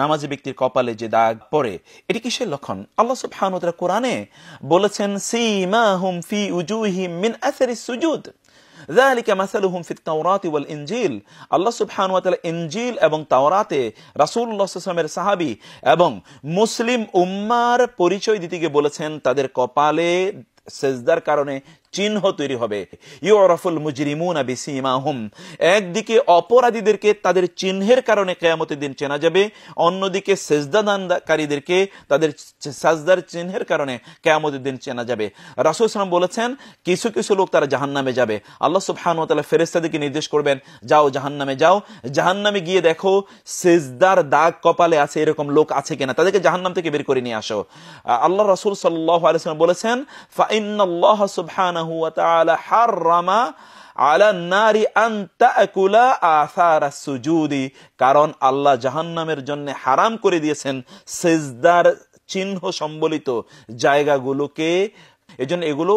নামাজি ব্যক্তির কপালে যে দাগ পড়ে এটি কিসের লক্ষণ আল্লাহ সুবহানুতরা কোরআনে বলেছেন সিমা হুম ফি উজুহিম মিন আসারি সুজুদ আল্লাহ সুবহানাহু ওয়া তাআলা ইনজিল এবং তাওরাতে রাসূলুল্লাহ সাল্লাল্লাহু আলাইহি এবং মুসলিম উম্মার পরিচয় দিতে গিয়ে বলেছেন তাদের কপালে সেজদার কারণে চিহ্ন তৈরি হবে ইউরফুল মুজরিমুন বিসিমাহুম একদিকে অপরাধীদেরকে তাদের চিহ্নের কারণে কেয়ামতের দিন চেনা যাবে অন্যদিকে সেজদাদানকারীদেরকে তাদের সাজদার চিহ্নের কারণে কেয়ামতের দিন চেনা যাবে রাসুল ইসলাম বলেছেন কিছু কিছু লোক তারা জাহান্নামে যাবে আল্লাহ সুফহান তালা ফেরেস্তাদেরকে নির্দেশ করবেন যাও জাহান্নামে যাও জাহান্নামে গিয়ে দেখো সেজদার দাগ কপালে আছে এরকম লোক আছে কিনা তাদেরকে জাহান থেকে বের করে নিয়ে আসো আল্লাহ রাসুল সাল্লাহ আলিয়াল্লাম বলেছেন ফাইন্নআল্লাহ সুবহান সুজুদি কারণ আল্লাহ জাহান্নামের জন্য হারাম করে দিয়েছেন সেজদার চিহ্ন সম্বলিত জায়গাগুলোকে এজন্য এগুলো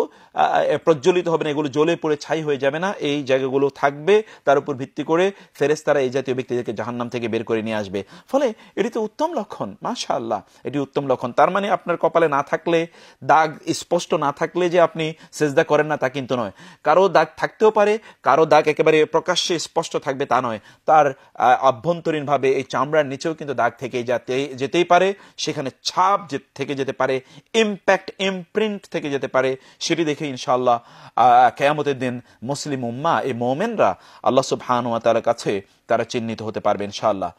প্রজ্বলিত হবে না এগুলো জ্বলে পড়ে ছাই হয়ে যাবে না এই জায়গাগুলো থাকবে তার উপর ভিত্তি করে ফেরেস তারা এই জাতীয় ব্যক্তিদেরকে জাহান্নাম থেকে বের করে নিয়ে আসবে ফলে এটি তো উত্তম লক্ষণ মাশা আল্লাহ এটি উত্তম লক্ষণ তার মানে আপনার কপালে না থাকলে দাগ স্পষ্ট না থাকলে যে আপনি সেজদা করেন না তা কিন্তু নয় কারো দাগ থাকতেও পারে কারো দাগ একেবারে প্রকাশ্যে স্পষ্ট থাকবে তা নয় তার আভ্যন্তরীণভাবে এই চামড়ার নিচেও কিন্তু দাগ থেকে যেতেই পারে সেখানে ছাপ থেকে যেতে পারে ইম্প্যাক্ট ইমপ্রিন্ট থেকে যেতে যেতে পারে সেটি দেখে ইনশাআল্লাহ কেয়ামতের দিন মুসলিম উম্মা এই মোমেনরা আল্লাহ সুবহান ওয়া তার কাছে তারা চিহ্নিত হতে পারবে ইনশাআল্লাহ